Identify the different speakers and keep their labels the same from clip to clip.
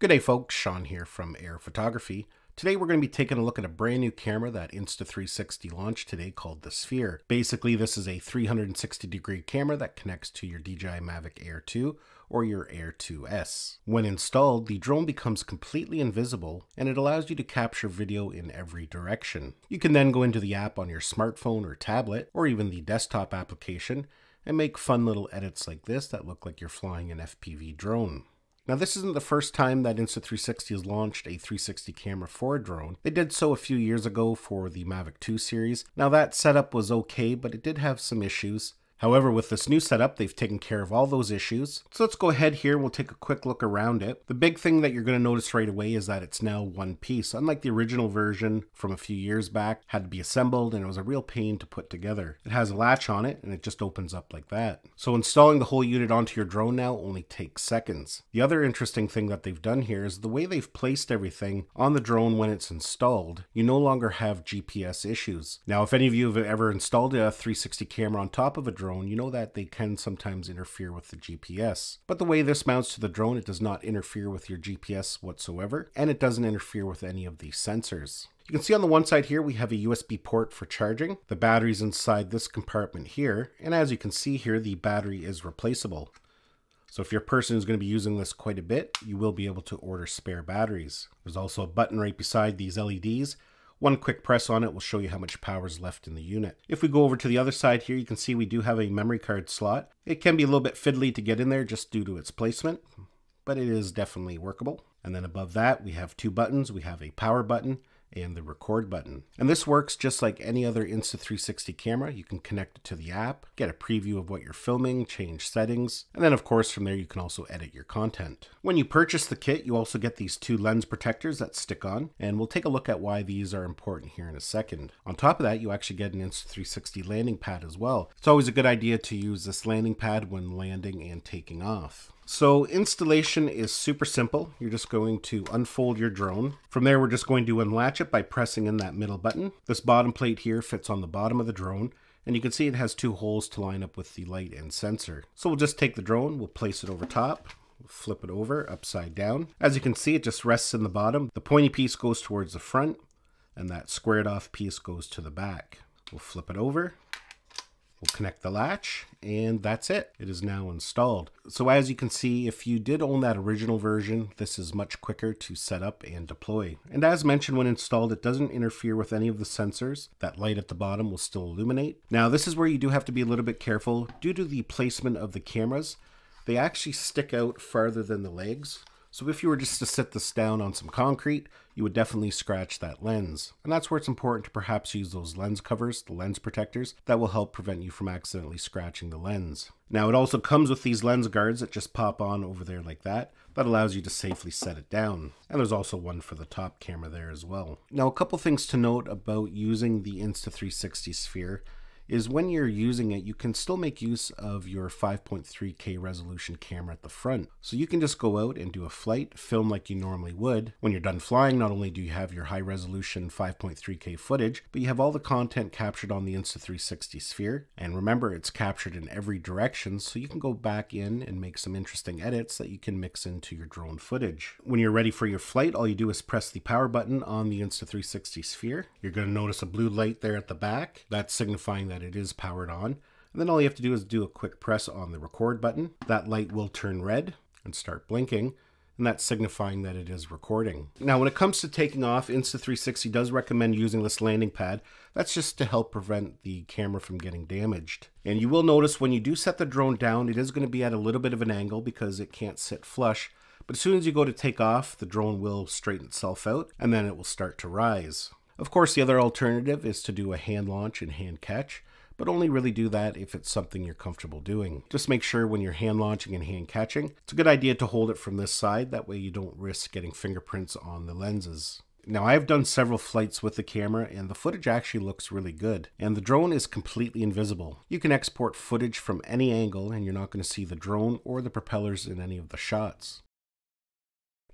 Speaker 1: Good day folks, Sean here from Air Photography. Today we're going to be taking a look at a brand new camera that Insta360 launched today called the Sphere. Basically this is a 360 degree camera that connects to your DJI Mavic Air 2 or your Air 2S. When installed, the drone becomes completely invisible and it allows you to capture video in every direction. You can then go into the app on your smartphone or tablet or even the desktop application and make fun little edits like this that look like you're flying an FPV drone. Now, this isn't the first time that Insta360 has launched a 360 camera for a drone. They did so a few years ago for the Mavic 2 series. Now, that setup was okay, but it did have some issues. However, with this new setup, they've taken care of all those issues. So let's go ahead here and we'll take a quick look around it. The big thing that you're going to notice right away is that it's now one piece. Unlike the original version from a few years back, had to be assembled and it was a real pain to put together. It has a latch on it and it just opens up like that. So installing the whole unit onto your drone now only takes seconds. The other interesting thing that they've done here is the way they've placed everything on the drone when it's installed, you no longer have GPS issues. Now, if any of you have ever installed a 360 camera on top of a drone, drone, you know that they can sometimes interfere with the GPS. But the way this mounts to the drone, it does not interfere with your GPS whatsoever, and it doesn't interfere with any of these sensors. You can see on the one side here we have a USB port for charging. The battery's inside this compartment here, and as you can see here, the battery is replaceable. So if your person is going to be using this quite a bit, you will be able to order spare batteries. There's also a button right beside these LEDs one quick press on it will show you how much power is left in the unit. If we go over to the other side here, you can see we do have a memory card slot. It can be a little bit fiddly to get in there just due to its placement, but it is definitely workable. And then above that, we have two buttons. We have a power button and the record button. And this works just like any other Insta360 camera. You can connect it to the app, get a preview of what you're filming, change settings, and then of course from there you can also edit your content. When you purchase the kit, you also get these two lens protectors that stick on, and we'll take a look at why these are important here in a second. On top of that, you actually get an Insta360 landing pad as well. It's always a good idea to use this landing pad when landing and taking off. So installation is super simple. You're just going to unfold your drone. From there, we're just going to unlatch it by pressing in that middle button. This bottom plate here fits on the bottom of the drone, and you can see it has two holes to line up with the light and sensor. So we'll just take the drone, we'll place it over top, flip it over upside down. As you can see, it just rests in the bottom. The pointy piece goes towards the front, and that squared off piece goes to the back. We'll flip it over, We'll connect the latch and that's it. It is now installed. So as you can see, if you did own that original version, this is much quicker to set up and deploy. And as mentioned when installed, it doesn't interfere with any of the sensors. That light at the bottom will still illuminate. Now this is where you do have to be a little bit careful due to the placement of the cameras. They actually stick out farther than the legs so if you were just to sit this down on some concrete, you would definitely scratch that lens. And that's where it's important to perhaps use those lens covers, the lens protectors, that will help prevent you from accidentally scratching the lens. Now it also comes with these lens guards that just pop on over there like that. That allows you to safely set it down. And there's also one for the top camera there as well. Now a couple things to note about using the Insta360 Sphere is when you're using it, you can still make use of your 5.3K resolution camera at the front. So you can just go out and do a flight, film like you normally would. When you're done flying, not only do you have your high resolution 5.3K footage, but you have all the content captured on the Insta360 Sphere. And remember, it's captured in every direction, so you can go back in and make some interesting edits that you can mix into your drone footage. When you're ready for your flight, all you do is press the power button on the Insta360 Sphere. You're going to notice a blue light there at the back. That's signifying that that it is powered on. And then all you have to do is do a quick press on the record button. That light will turn red and start blinking and that's signifying that it is recording. Now, when it comes to taking off, Insta360 does recommend using this landing pad. That's just to help prevent the camera from getting damaged. And you will notice when you do set the drone down, it is going to be at a little bit of an angle because it can't sit flush. But as soon as you go to take off, the drone will straighten itself out and then it will start to rise. Of course, the other alternative is to do a hand launch and hand catch, but only really do that if it's something you're comfortable doing. Just make sure when you're hand launching and hand catching, it's a good idea to hold it from this side, that way you don't risk getting fingerprints on the lenses. Now I've done several flights with the camera and the footage actually looks really good and the drone is completely invisible. You can export footage from any angle and you're not going to see the drone or the propellers in any of the shots.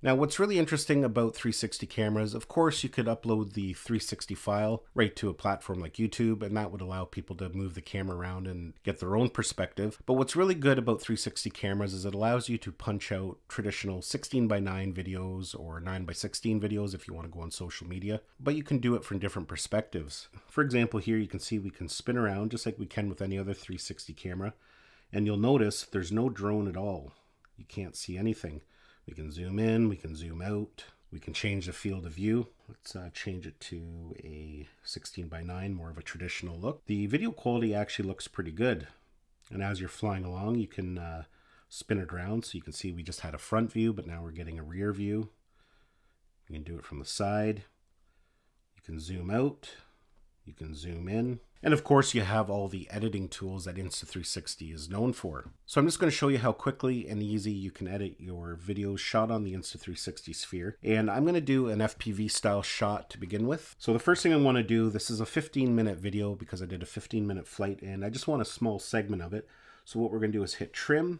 Speaker 1: Now what's really interesting about 360 cameras, of course you could upload the 360 file right to a platform like YouTube and that would allow people to move the camera around and get their own perspective. But what's really good about 360 cameras is it allows you to punch out traditional 16 by 9 videos or 9 by 16 videos if you want to go on social media, but you can do it from different perspectives. For example here you can see we can spin around just like we can with any other 360 camera and you'll notice there's no drone at all. You can't see anything. We can zoom in, we can zoom out, we can change the field of view. Let's uh, change it to a 16 by 9, more of a traditional look. The video quality actually looks pretty good. And as you're flying along, you can uh, spin it around. So you can see we just had a front view, but now we're getting a rear view. You can do it from the side. You can zoom out. You can zoom in. And of course, you have all the editing tools that Insta360 is known for. So I'm just going to show you how quickly and easy you can edit your video shot on the Insta360 Sphere. And I'm going to do an FPV style shot to begin with. So the first thing I want to do, this is a 15 minute video because I did a 15 minute flight and I just want a small segment of it. So what we're going to do is hit trim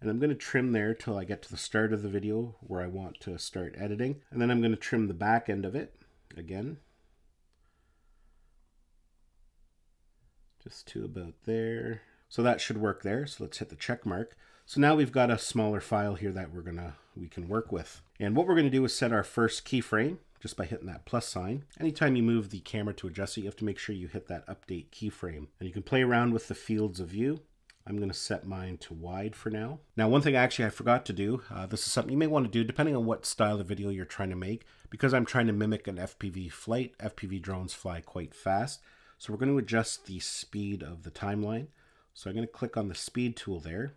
Speaker 1: and I'm going to trim there till I get to the start of the video where I want to start editing. And then I'm going to trim the back end of it again just to about there. So that should work there. So let's hit the check mark. So now we've got a smaller file here that we're gonna, we can work with. And what we're gonna do is set our first keyframe just by hitting that plus sign. Anytime you move the camera to adjust it, you have to make sure you hit that update keyframe. And you can play around with the fields of view. I'm going to set mine to wide for now. Now, one thing actually I forgot to do, uh, this is something you may want to do depending on what style of video you're trying to make. Because I'm trying to mimic an FPV flight, FPV drones fly quite fast. So we're going to adjust the speed of the timeline. So I'm going to click on the speed tool there.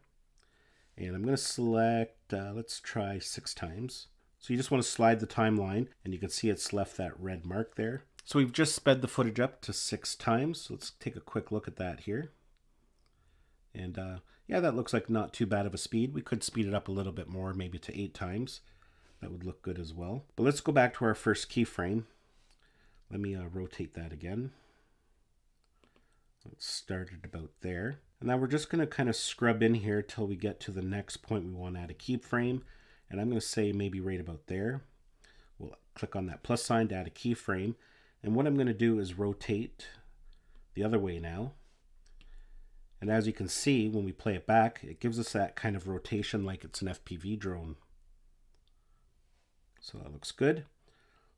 Speaker 1: And I'm going to select, uh, let's try six times. So you just want to slide the timeline and you can see it's left that red mark there. So we've just sped the footage up to six times. So let's take a quick look at that here. And uh, yeah, that looks like not too bad of a speed. We could speed it up a little bit more, maybe to eight times. That would look good as well. But let's go back to our first keyframe. Let me uh, rotate that again started about there. And now we're just going to kind of scrub in here till we get to the next point we want to add a keyframe. And I'm going to say maybe right about there. We'll click on that plus sign to add a keyframe. And what I'm going to do is rotate the other way now. And as you can see, when we play it back, it gives us that kind of rotation like it's an FPV drone. So that looks good.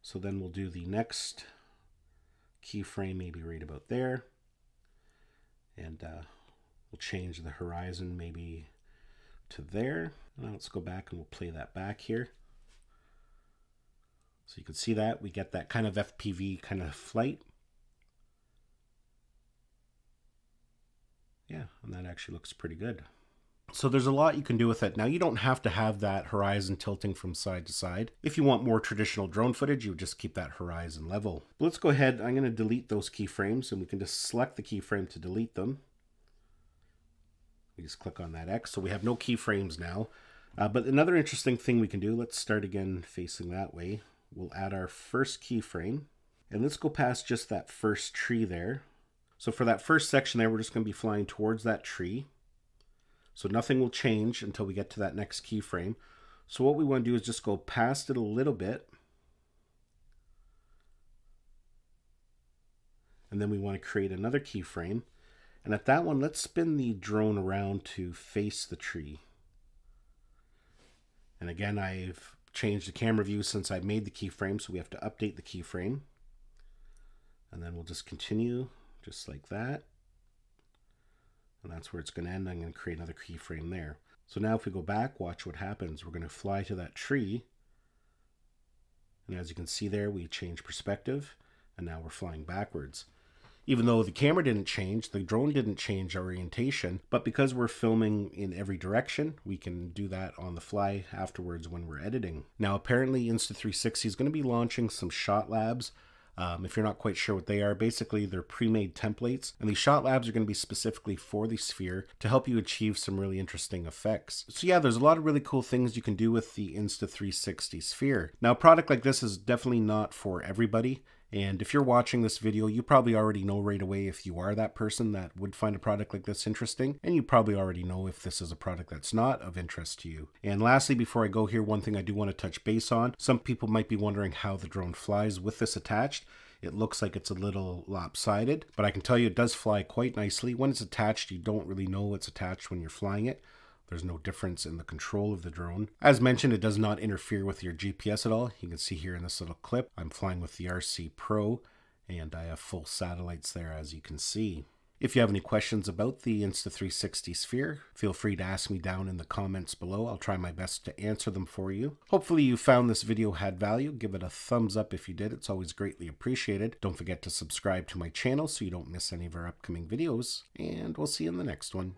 Speaker 1: So then we'll do the next keyframe maybe right about there and uh, we'll change the horizon maybe to there. Now let's go back and we'll play that back here. So you can see that we get that kind of FPV kind of flight. Yeah, and that actually looks pretty good. So there's a lot you can do with it. Now you don't have to have that horizon tilting from side to side. If you want more traditional drone footage, you just keep that horizon level. But let's go ahead, I'm gonna delete those keyframes and we can just select the keyframe to delete them. We just click on that X, so we have no keyframes now. Uh, but another interesting thing we can do, let's start again facing that way. We'll add our first keyframe and let's go past just that first tree there. So for that first section there, we're just gonna be flying towards that tree so nothing will change until we get to that next keyframe. So what we want to do is just go past it a little bit. And then we want to create another keyframe. And at that one, let's spin the drone around to face the tree. And again, I've changed the camera view since I made the keyframe, so we have to update the keyframe. And then we'll just continue just like that and that's where it's going to end. I'm going to create another keyframe there. So now if we go back, watch what happens. We're going to fly to that tree. And as you can see there, we change perspective and now we're flying backwards. Even though the camera didn't change, the drone didn't change orientation, but because we're filming in every direction, we can do that on the fly afterwards when we're editing. Now apparently Insta360 is going to be launching some shot labs um, if you're not quite sure what they are, basically they're pre-made templates, and these shot labs are going to be specifically for the sphere to help you achieve some really interesting effects. So yeah, there's a lot of really cool things you can do with the Insta360 sphere. Now, a product like this is definitely not for everybody. And if you're watching this video, you probably already know right away if you are that person that would find a product like this interesting, and you probably already know if this is a product that's not of interest to you. And lastly, before I go here, one thing I do want to touch base on, some people might be wondering how the drone flies with this attached. It looks like it's a little lopsided, but I can tell you it does fly quite nicely. When it's attached, you don't really know it's attached when you're flying it. There's no difference in the control of the drone. As mentioned, it does not interfere with your GPS at all. You can see here in this little clip, I'm flying with the RC Pro and I have full satellites there as you can see. If you have any questions about the Insta360 Sphere, feel free to ask me down in the comments below. I'll try my best to answer them for you. Hopefully you found this video had value. Give it a thumbs up if you did. It's always greatly appreciated. Don't forget to subscribe to my channel so you don't miss any of our upcoming videos. And we'll see you in the next one.